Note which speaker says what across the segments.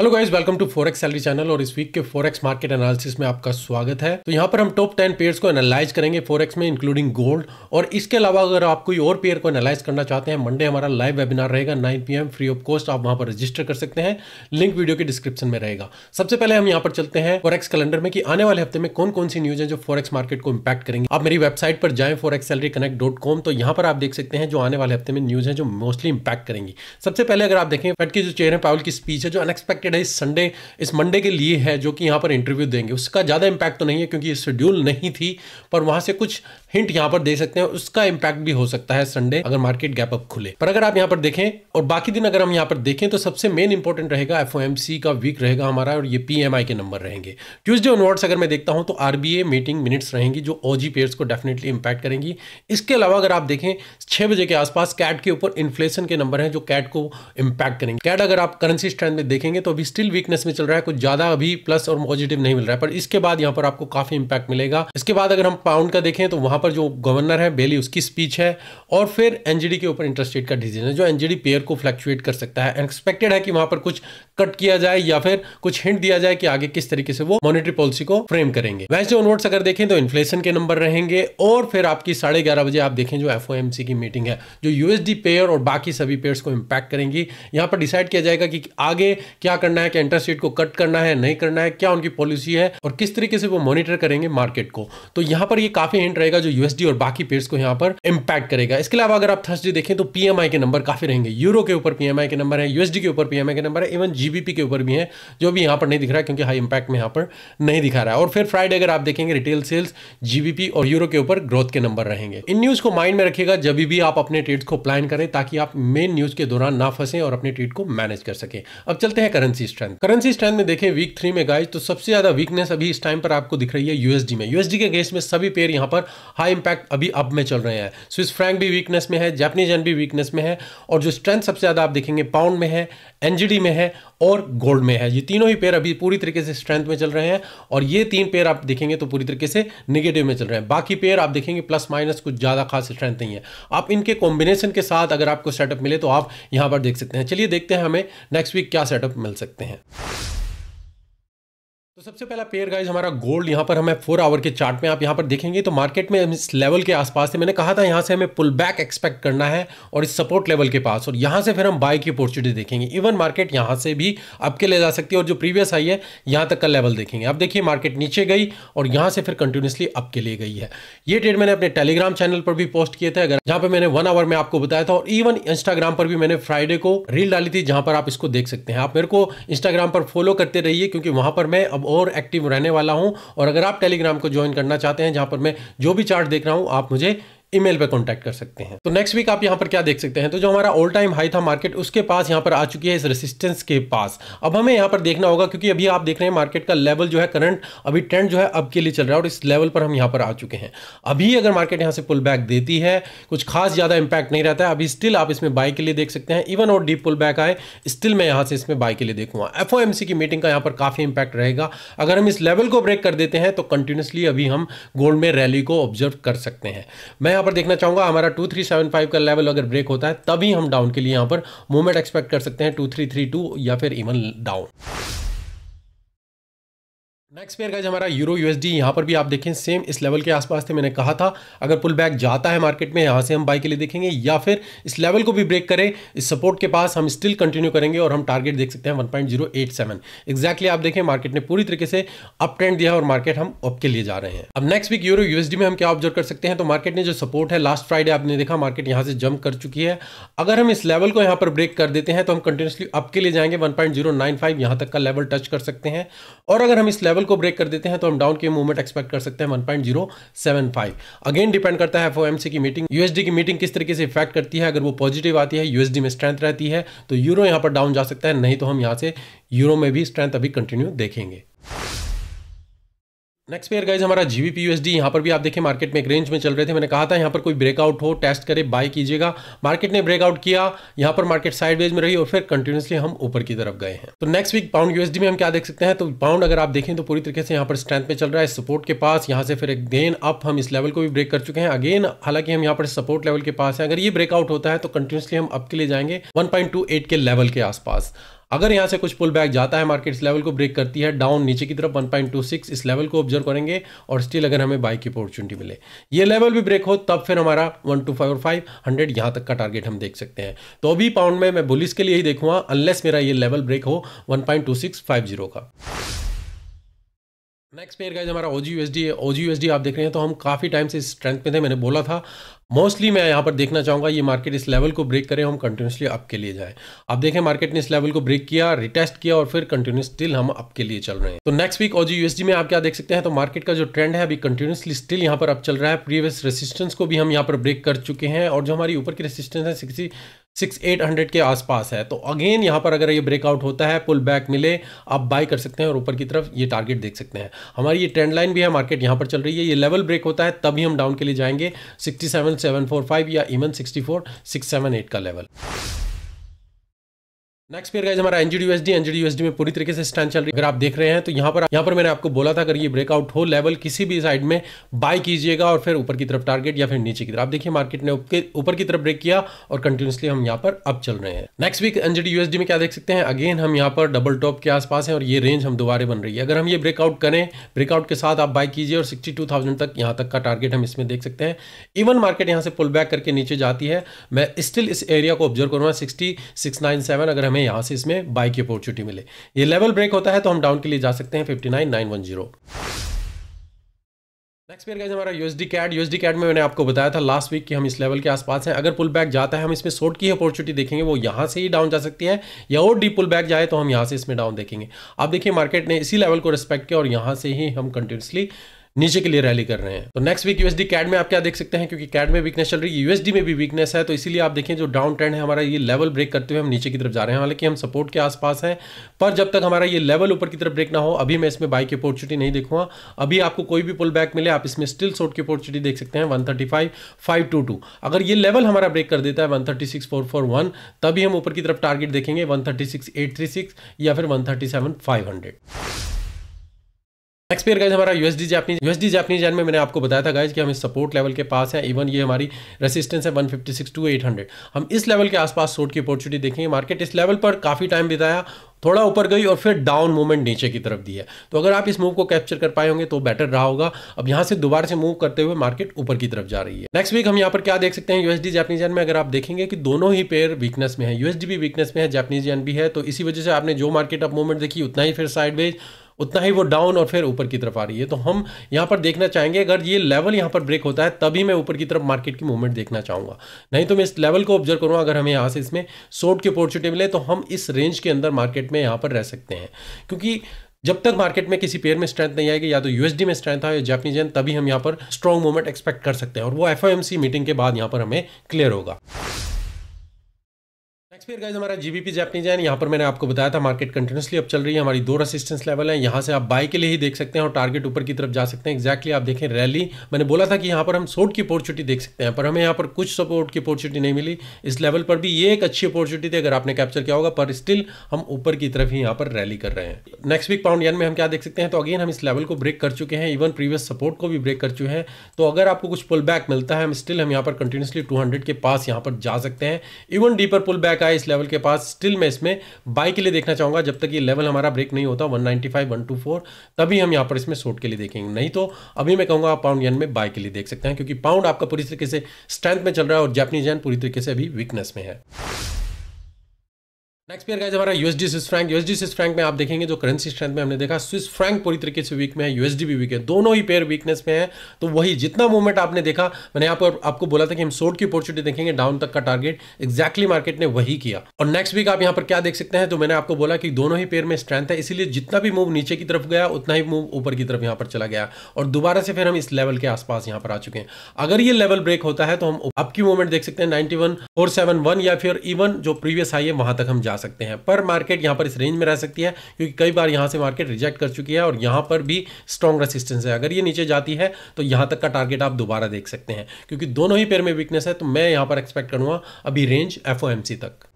Speaker 1: hello guys welcome to forex salary channel और इस week के फोरेक्स मार्केट एनालिसिस में आपका स्वागत है तो यहाँ पर हम टॉप टेन पेयर्स को एनालाइज करेंगे फोरेक्स में इंक्लूडिंग गोल्ड और इसके अलावा अगर आप कोई और पेयर को एनालाइज करना चाहते हैं मंडे हमारा लाइव वेबिनार रहेगा 9 पीएम फ्री ऑफ कॉस्ट आप वहां पर रजिस्टर कर सकते हैं लिंक वीडियो के डिस्क्रिप्शन में रहेगा सबसे पहले हम यहाँ पर चलते हैं फोरेक्स कैलेंडर में कि आने वाले हफ्ते में कौन कौन सी न्यूज है जो फोरेक्स मार्केट को इम्पैक्ट करेंगे आप मेरी वेबसाइट पर जाए forex salary connect dot com तो यहाँ पर आप देख सकते हैं जो आने वाले हफ्ते में न्यूज है जो मोस्टली इम्पैक्ट करेंगी सबसे पहले अगर आप देखें फेड की जो चेयर है पावल की स्पीच है जो अनएक्सपेक्टेड मार्केट है इस संडे इस मंडे के लिए है जो कि यहाँ पर इंटरव्यू देंगे उसका ज़्यादा इम्पैक्ट तो नहीं है क्योंकि शेड्यूल नहीं थी पर वहाँ से कुछ हिंट यहाँ पर दे सकते हैं उसका इम्पैक्ट भी हो सकता है संडे अगर मार्केट गैप अप खुले पर अगर आप यहाँ पर देखें और बाकी दिन अगर हम यहाँ पर देखें तो सबसे मेन इंपॉर्टेंट रहेगा एफ का वीक रहेगा हमारा और ये पी के नंबर रहेंगे ट्यूजडे ऑनवर्ड्स अगर मैं देखता हूँ तो आरबीए मीटिंग मिनट्स रहेंगी जो ओजी पेयर्स को डेफिनेटली इंपैक्ट करेंगी इसके अलावा अगर आप देखें छह बजे के आसपास कैट के ऊपर इन्फ्लेशन के नंबर है जो कैट को इंपैक्ट करेंगे कैट अगर आप करेंसी स्ट्रेंथ में देखेंगे तो अभी स्टिल वीकनेस में चल रहा है कुछ ज्यादा अभी प्लस और पॉजिटिव नहीं मिल रहा है पर इसके बाद यहाँ पर आपको काफी इंपैक्ट मिलेगा इसके बाद अगर हम पाउंड का देखें तो वहां वहाँ पर जो गवर्नर है बेली उसकी स्पीच है और फिर एन के ऊपर इंटरेस्ट रेट का डिसीजन है जो एन पेयर को फ्लैक्चुएट कर सकता है एक्सपेक्टेड है कि वहाँ पर कुछ कट किया जाए या फिर कुछ हिंट दिया जाए कि आगे किस तरीके से वो मॉनिटरी पॉलिसी को फ्रेम करेंगे वैसे ऑनवर्ड्स अगर देखें तो इन्फ्लेशन के नंबर रहेंगे और फिर आपकी साढ़े ग्यारह बजे आप देखें जो एफ की मीटिंग है जो यूएसडी पेयर और बाकी सभी पेयर्स को इम्पैक्ट करेंगी यहाँ पर डिसाइड किया जाएगा कि आगे क्या करना है क्या इंटरेस्ट रेट को कट करना है नहीं करना है क्या उनकी पॉलिसी है और किस तरीके से वो मॉनिटर करेंगे मार्केट को तो यहाँ पर ये काफी हिंट रहेगा जो जो यूएसडी और बाकी पेयर्स को यहाँ पर इम्पैक्ट करेगा इसके अलावा अगर आप थर्सडे देखें तो पीएमआई के नंबर काफी रहेंगे यूरो के ऊपर पीएमआई के नंबर है यूएसडी के ऊपर पीएमआई के नंबर है इवन जीबीपी के ऊपर भी है जो भी यहाँ पर नहीं दिख रहा है क्योंकि हाई इंपैक्ट में यहाँ पर नहीं दिखा रहा है और फिर फ्राइडे अगर आप देखेंगे रिटेल सेल्स जीबीपी और यूरो के ऊपर ग्रोथ के नंबर रहेंगे इन न्यूज को माइंड में रखिएगा जब भी आप अपने ट्रेड्स को प्लान करें ताकि आप मेन न्यूज के दौरान ना फंसे और अपने ट्रेड को मैनेज कर सके अब चलते हैं करेंसी स्ट्रेंथ करेंसी स्ट्रेंथ में देखें वीक थ्री में गाइज तो सबसे ज्यादा वीकनेस अभी इस टाइम पर आपको दिख रही है यूएसडी में यूएसडी के गेस में सभी पेयर यहां पर हाई इंपैक्ट अभी अब में चल रहे हैं स्विस फ्रैंक भी वीकनेस में है जापानीज एन भी वीकनेस में है और जो स्ट्रेंथ सबसे ज़्यादा आप देखेंगे पाउंड में है एनजीडी में है और गोल्ड में है ये तीनों ही पेयर अभी पूरी तरीके से स्ट्रेंथ में चल रहे हैं और ये तीन पेयर आप देखेंगे तो पूरी तरीके से निगेटिव में चल रहे हैं बाकी पेयर आप देखेंगे प्लस माइनस कुछ ज़्यादा खास स्ट्रेंथ नहीं है आप इनके कॉम्बिनेशन के साथ अगर आपको सेटअप मिले तो आप यहाँ पर देख सकते हैं चलिए देखते हैं हमें नेक्स्ट वीक क्या सेटअप मिल सकते हैं तो सबसे पहला पेयर गाइज हमारा गोल्ड यहाँ पर हमें फोर आवर के चार्ट में आप यहाँ पर देखेंगे तो मार्केट में इस लेवल के आसपास से मैंने कहा था यहाँ से हमें पुल बैक एक्सपेक्ट करना है और इस सपोर्ट लेवल के पास और यहाँ से फिर हम बाय की अपॉर्चुनिटी देखेंगे इवन मार्केट यहाँ से भी आपके ले जा सकती है और जो प्रीवियस आई है यहाँ तक का लेवल देखेंगे आप देखिए मार्केट नीचे गई और यहाँ से फिर कंटिन्यूसली अप के लिए गई है ये ट्रेड मैंने अपने टेलीग्राम चैनल पर भी पोस्ट किए थे अगर जहाँ पर मैंने वन आवर में आपको बताया था और इवन इंस्टाग्राम पर भी मैंने फ्राइडे को रील डाली थी जहाँ पर आप इसको देख सकते हैं आप मेरे को इंस्टाग्राम पर फॉलो करते रहिए क्योंकि वहाँ पर मैं अब और एक्टिव रहने वाला हूँ और अगर आप टेलीग्राम को ज्वाइन करना चाहते हैं जहाँ पर मैं जो भी चार्ट देख रहा हूँ आप मुझे ईमेल पर कॉन्टैक्ट कर सकते हैं तो नेक्स्ट वीक आप यहाँ पर क्या देख सकते हैं तो जो हमारा ऑल टाइम हाई था मार्केट उसके पास यहाँ पर आ चुकी है इस रेसिस्टेंस के पास अब हमें यहाँ पर देखना होगा क्योंकि अभी आप देख रहे हैं मार्केट का लेवल जो है करंट अभी ट्रेंड जो है अब के लिए चल रहा है और इस लेवल पर हम यहाँ पर आ चुके हैं अभी अगर मार्केट यहाँ से पुल बैक देती है कुछ खास ज़्यादा इंपैक्ट नहीं रहता है अभी स्टिल आप इसमें बाई के लिए देख सकते हैं इवन और डीप पुल बैक आए स्टिल मैं यहाँ से इसमें बाई के लिए देखूंगा एफ की मीटिंग का यहाँ पर काफ़ी इंपैक्ट रहेगा अगर हम इस लेवल को ब्रेक कर देते हैं तो कंटिन्यूसली अभी हम गोल्ड में रैली को ऑब्जर्व कर सकते हैं मैं यहाँ पर देखना चाहूँगा हमारा टू थ्री सेवन फाइव का लेवल अगर ब्रेक होता है तभी हम डाउन के लिए यहाँ पर मूवमेंट एक्सपेक्ट कर सकते हैं टू थ्री थ्री टू या फिर इवन डाउन नेक्स्ट पेयर जो हमारा यूरो यूएसडी यहाँ पर भी आप देखें सेम इस लेवल के आसपास थे मैंने कहा था अगर पुल बैक जाता है मार्केट में यहाँ से हम बाई के लिए देखेंगे या फिर इस लेवल को भी ब्रेक करें इस सपोर्ट के पास हम स्टिल कंटिन्यू करेंगे और हम टारगेट देख सकते हैं 1.087 एक्जैक्टली आप देखें मार्केट ने पूरी तरीके से अप ट्रेंड दिया और मार्केट हम अप के लिए जा रहे हैं अब नेक्स्ट वीक यूरो यूएसडी में हम क्या ऑब्जर्व कर सकते हैं तो मार्केट ने जो सपोर्ट है लास्ट फ्राइडे आपने देखा मार्केट यहाँ से जंप कर चुकी है अगर हम इस लेवल को यहाँ पर ब्रेक कर देते हैं तो हम कंटिन्यूसली अप के लिए जाएंगे वन पॉइंट तक का लेवल टच कर सकते हैं और अगर हम इस लेवल लेवल को ब्रेक कर देते हैं तो हम डाउन के मूवमेंट एक्सपेक्ट कर सकते हैं 1.075 अगेन डिपेंड करता है एफओएमसी की मीटिंग यूएसडी की मीटिंग किस तरीके से इफेक्ट करती है अगर वो पॉजिटिव आती है यूएसडी में स्ट्रेंथ रहती है तो यूरो यहां पर डाउन जा सकता है नहीं तो हम यहां से यूरो में भी स्ट्रेंथ अभी कंटिन्यू देखेंगे नेक्स्ट पेयर गाइज हमारा G B P U S D यहाँ पर भी आप देखिए मार्केट में एक रेंज में चल रहे थे मैंने कहा था यहाँ पर कोई ब्रेकआउट हो टेस्ट करे बाय कीजिएगा मार्केट ने ब्रेकआउट किया यहाँ पर मार्केट साइडवेज में रही और फिर कंटिन्यूसली हम ऊपर की तरफ गए हैं तो नेक्स्ट वीक पाउंड यूएसडी में हम क्या देख सकते हैं तो पाउंड अगर आप देखें तो पूरी तरीके से यहाँ पर स्ट्रेंथ में चल रहा है सपोर्ट के पास यहाँ से फिर अगेन अप हम इस लेवल को भी ब्रेक कर चुके हैं अगेन हालांकि हम यहाँ पर सपोर्ट लेवल के पास है अगर ये ब्रेकआउट होता है तो कंटिन्यूसली हम अप के लिए जाएंगे वन के लेवल के आसपास अगर यहाँ से कुछ पुल बैक जाता है मार्केट इस लेवल को ब्रेक करती है डाउन नीचे की तरफ 1.26 इस लेवल को ऑब्जर्व करेंगे और स्टिल अगर हमें बाई की अपॉर्चुनिटी मिले ये लेवल भी ब्रेक हो तब फिर हमारा वन टू फाइव और फाइव हंड्रेड यहाँ तक का टारगेट हम देख सकते हैं तो अभी पाउंड में मैं बुलिस के लिए ही देखूंगा अनलेस मेरा ये लेवल ब्रेक हो वन का नेक्स्ट पेयर गाइज हमारा ओ जी है एस डी आप देख रहे हैं तो हम काफ़ी टाइम से स्ट्रेंथ में थे मैंने बोला था मोस्टली मैं यहाँ पर देखना चाहूँगा ये मार्केट इस लेवल को ब्रेक करें हम कंटिन्यूसली अप के लिए जाएं आप देखें मार्केट ने इस लेवल को ब्रेक किया रिटेस्ट किया और फिर कंटिन्यूस स्टिल हम अप के लिए चल रहे हैं तो नेक्स्ट वीक ओजी यूएसडी में आप क्या देख सकते हैं तो मार्केट का जो ट्रेंड है अभी कंटिन्यूसली स्टिल यहाँ पर अप चल रहा है प्रीवियस रेसिस्टेंस को भी हम यहाँ पर ब्रेक कर चुके हैं और जो हमारी ऊपर की रेसिस्टेंस है सिक्सटी सिक्स एट हंड्रेड के आसपास है तो अगेन यहाँ पर अगर ये ब्रेकआउट होता है पुल बैक मिले आप बाय कर सकते हैं और ऊपर की तरफ ये टारगेट देख सकते हैं हमारी ये ट्रेंड लाइन भी है मार्केट यहाँ पर चल रही है ये लेवल ब्रेक होता है तभी हम डाउन के लिए जाएंगे sixty seven seven four five या even sixty four six seven eight का लेवल नेक्स्ट पेयर गाइज हमारा एनजीडी यूएसडी एनजीडी यूएसडी में पूरी तरीके से स्टैंड चल रही है अगर आप देख रहे हैं तो यहाँ पर यहाँ पर मैंने आपको बोला था अगर ये ब्रेकआउट हो लेवल किसी भी साइड में बाय कीजिएगा और फिर ऊपर की तरफ टारगेट या फिर नीचे की तरफ आप देखिए मार्केट ने ऊपर की तरफ ब्रेक किया और कंटिन्यूसली हम यहाँ पर अप चल रहे हैं नेक्स्ट वीक एनजीडी यूएसडी में क्या देख सकते हैं अगेन हम यहाँ पर डबल टॉप के आसपास है और ये रेंज हम दोबारा बन रही है अगर हम ये ब्रेकआउट करें ब्रेकआउट के साथ आप बाय कीजिए और सिक्सटी टू थाउजेंड तक यहाँ तक का टारगेट हम इसमें देख सकते हैं इवन मार्केट यहाँ से पुल बैक करके नीचे जाती है मैं स्टिल इस एरिया को ऑब्जर्व करूँगा सिक्सटी सिक्स नाइन सेवन अगर हमें हमें यहाँ से इसमें बाई की अपॉर्चुनिटी मिले ये लेवल ब्रेक होता है तो हम डाउन के लिए जा सकते हैं फिफ्टी नेक्स्ट पेयर गाइज हमारा यूएसडी कैड यूएसडी कैड में मैंने आपको बताया था लास्ट वीक कि हम इस लेवल के आसपास हैं अगर पुल बैक जाता है हम इसमें शॉर्ट की अपॉर्चुनिटी देखेंगे वो यहाँ से ही डाउन जा सकती है या और डीप पुल बैक जाए तो हम यहाँ से इसमें डाउन देखेंगे आप देखिए मार्केट ने इसी लेवल को रिस्पेक्ट किया और यहाँ से ही हम कंटिन्यूसली नीचे के लिए रैली कर रहे हैं तो नेक्स्ट वीक यूएसडी कैड में आप क्या देख सकते हैं क्योंकि कैड में वीकनेस चल रही है यूएसडी में भी वीकनेस है तो इसीलिए आप देखें जो डाउन ट्रेंड है हमारा ये लेवल ब्रेक करते हुए हम नीचे की तरफ जा रहे हैं हालांकि हम सपोर्ट के आसपास हैं पर जब तक हमारा ये लेवल ऊपर की तरफ ब्रेक ना हो अभी मैं इसमें बाइक की अपॉर्चुनिटी नहीं देखूंगा अभी आपको कोई भी पुल बैक मिले आप इसमें स्टिल शॉर्ट की अपॉर्चुनिटी देख सकते हैं one thirty five five two two अगर ये लेवल हमारा ब्रेक कर देता है one thirty six four four one तभी हम ऊपर की तरफ टारगेट देखेंगे one thirty six eight three six या फिर one thirty seven five hundred next pair guys हमारा USD Japanese USD Japanese yen में मैंने आपको बताया था गाइज कि हम इस सपोर्ट लेवल के पास है इवन ये हमारी रेसिस्टेंस है 156 टू 800 हम इस लेवल के आसपास शॉर्ट की अपॉर्चुनिटी देखेंगे मार्केट इस लेवल पर काफ़ी टाइम बिताया थोड़ा ऊपर गई और फिर डाउन मूवमेंट नीचे की तरफ दी है तो अगर आप इस मूव को कैप्चर कर पाए होंगे तो बेटर रहा होगा अब यहाँ से दोबारा से मूव करते हुए मार्केट ऊपर की तरफ जा रही है नेक्स्ट वीक हम यहाँ पर क्या देख सकते हैं यूएसडी जैपनीज एन में अगर आप देखेंगे कि दोनों ही पेयर वीकनेस में है यूएसडी भी वीकनेस में है जैपनीज एन भी है तो इसी वजह से आपने जो मार्केट अब मूवमेंट देखी उतना ही फिर साइडवेज उतना ही वो डाउन और फिर ऊपर की तरफ आ रही है तो हम यहाँ पर देखना चाहेंगे अगर ये लेवल यहाँ पर ब्रेक होता है तभी मैं ऊपर की तरफ मार्केट की मूवमेंट देखना चाहूँगा नहीं तो मैं इस लेवल को ऑब्जर्व करूँगा अगर हमें यहाँ से इसमें शॉर्ट की अपॉर्चुनिटी मिले तो हम इस रेंज के अंदर मार्केट में यहाँ पर रह सकते हैं क्योंकि जब तक मार्केट में किसी पेयर में स्ट्रेंथ नहीं आएगी या तो यूएसडी में स्ट्रेंथ आए या जापानी एन तभी हम यहाँ पर स्ट्रॉन्ग मूवमेंट एक्सपेक्ट कर सकते हैं और वो एफ मीटिंग के बाद यहाँ पर हमें क्लियर होगा फिर गाइज हमारा जीबीपी जैपनीज है यहाँ पर मैंने आपको बताया था मार्केट कंटिन्यूसली अब चल रही है हमारी दो रेसिस्टेंस लेवल है यहाँ से आप बाय के लिए ही देख सकते हैं और टारगेट ऊपर की तरफ जा सकते हैं एक्जैक्टली आप देखें रैली मैंने बोला था कि यहाँ पर हम शॉर्ट की अपॉर्चुनिटी देख सकते हैं पर हमें यहाँ पर कुछ सपोर्ट की अपॉर्चुनिटी नहीं मिली इस लेवल पर भी ये एक अच्छी अपॉर्चुनिटी थी अगर आपने कैप्चर किया होगा पर स्टिल हम ऊपर की तरफ ही यहाँ पर रैली कर रहे हैं नेक्स्ट वीक पाउंड यन में हम क्या देख सकते हैं तो अगेन हम इस लेवल को ब्रेक कर चुके हैं इवन प्रीवियस सपोर्ट को भी ब्रेक कर चुके हैं तो अगर आपको कुछ पुल बैक मिलता है हम स्टिल हम यहाँ पर कंटिन्यूसली टू के पास यहाँ पर जा सकते हैं इवन डीपर पुल बैक है इस लेवल के पास स्टिल मैं इसमें बाई के लिए देखना चाहूंगा जब तक ये लेवल हमारा ब्रेक नहीं होता 195 124 तभी हम यहाँ पर इसमें शॉर्ट के लिए देखेंगे नहीं तो अभी मैं कहूँगा आप पाउंड यन में बाई के लिए देख सकते हैं क्योंकि पाउंड आपका पूरी तरीके से स्ट्रेंथ में चल रहा है और जैपनीज यन पूरी तरीके से अभी वीकनेस में है नेक्स्ट पेयर गाइज हमारा USD Swiss franc USD Swiss franc में आप देखेंगे जो करेंसी स्ट्रेंथ में हमने देखा स्विस फ्रैंक पूरी तरीके से वीक में है यूएसडी भी वीक है दोनों ही पेयर वीकनेस में है तो वही जितना मूवमेंट आपने देखा मैंने यहाँ पर आपको बोला था कि हम शॉर्ट की अपॉर्चुनिटी देखेंगे डाउन तक का टारगेट एक्जैक्टली मार्केट ने वही किया और नेक्स्ट वीक आप यहाँ पर क्या देख सकते हैं तो मैंने आपको बोला कि दोनों ही पेयर में स्ट्रेंथ है इसीलिए जितना भी मूव नीचे की तरफ गया उतना ही मूव ऊपर की तरफ यहाँ पर चला गया और दोबारा से फिर हम इस लेवल के आसपास यहाँ पर आ चुके हैं अगर ये लेवल ब्रेक होता है तो हम आपकी मूवमेंट देख सकते हैं नाइनटी या फिर इवन जो प्रीवियस हाई है वहां तक हम जा सकते हैं पर मार्केट यहाँ पर इस रेंज में रह सकती है क्योंकि कई बार यहाँ से मार्केट रिजेक्ट कर चुकी है और यहाँ पर भी स्ट्रॉन्ग रेसिस्टेंस है अगर ये नीचे जाती है तो यहाँ तक का टारगेट आप दोबारा देख सकते हैं क्योंकि दोनों ही पेयर में वीकनेस है तो मैं यहाँ पर एक्सपेक्ट करूँगा अभी रेंज एफ तक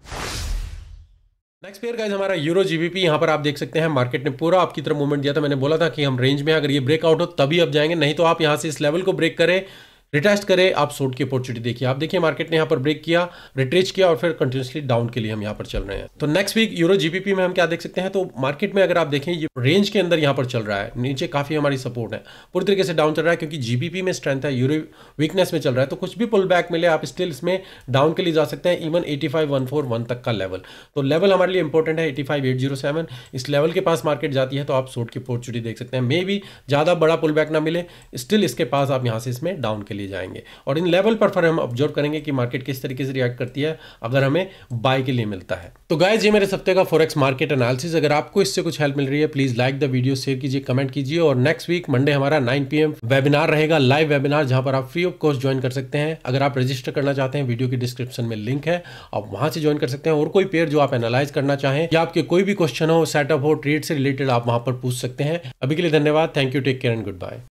Speaker 1: नेक्स्ट पेयर गाइज हमारा यूरो जीबीपी यहाँ पर आप देख सकते हैं मार्केट ने पूरा आपकी तरफ मूवमेंट दिया था मैंने बोला था कि हम रेंज में अगर ये ब्रेकआउट हो तभी अब जाएंगे नहीं तो आप यहाँ से इस लेवल को ब्रेक करें रिटेस्ट करें आप सोट की अपॉर्चुनिटी देखिए आप देखिए मार्केट ने यहाँ पर ब्रेक किया रिट्रेच किया और फिर कंटिन्यूसली डाउन के लिए हम यहाँ पर चल रहे हैं तो नेक्स्ट वीक यूरो जीबीपी में हम क्या देख सकते हैं तो मार्केट में अगर आप देखें ये रेंज के अंदर यहाँ पर चल रहा है नीचे काफ़ी हमारी सपोर्ट है पूरी तरीके से डाउन चल रहा है क्योंकि जीबीपी में स्ट्रेंथ है यूरो वीकनेस में चल रहा है तो कुछ भी पुल बैक मिले आप स्टिल इसमें डाउन के लिए जा सकते हैं इवन एटी फाइव तक का लेवल तो लेवल हमारे लिए इंपॉर्टेंट है एटी इस लेवल के पास मार्केट जाती है तो आप सोट की अपॉर्चुनिटी देख सकते हैं मे भी ज़्यादा बड़ा पुल बैक ना मिले स्टिल इसके पास आप यहाँ से इसमें डाउन के लिए लिए जाएंगे और इन लेवल पर फिर हम ऑब्जर्व करेंगे कि मार्केट किस तरीके से रिएक्ट करती है अगर हमें बाय के लिए मिलता है तो गाय ये मेरे सप्ते का फोरेक्स मार्केट एनालिसिस अगर आपको इससे कुछ हेल्प मिल रही है please like the video share कीजिए कमेंट कीजिए और नेक्स्ट वीक मंडे हमारा नाइन पी वेबिनार रहेगा लाइव वेबिनार जहां पर आप फ्री ऑफ कॉस्ट ज्वाइन कर सकते हैं अगर आप रजिस्टर करना चाहते हैं वीडियो की डिस्क्रिप्शन में लिंक है आप वहां से ज्वाइन कर सकते हैं और कोई पेयर जो आप एनालाइज करना चाहें या आपके कोई भी क्वेश्चन हो सेटअप हो ट्रेड से रिलेटेड आप वहां पर पूछ सकते हैं अभी के लिए धन्यवाद thank you take care and good bye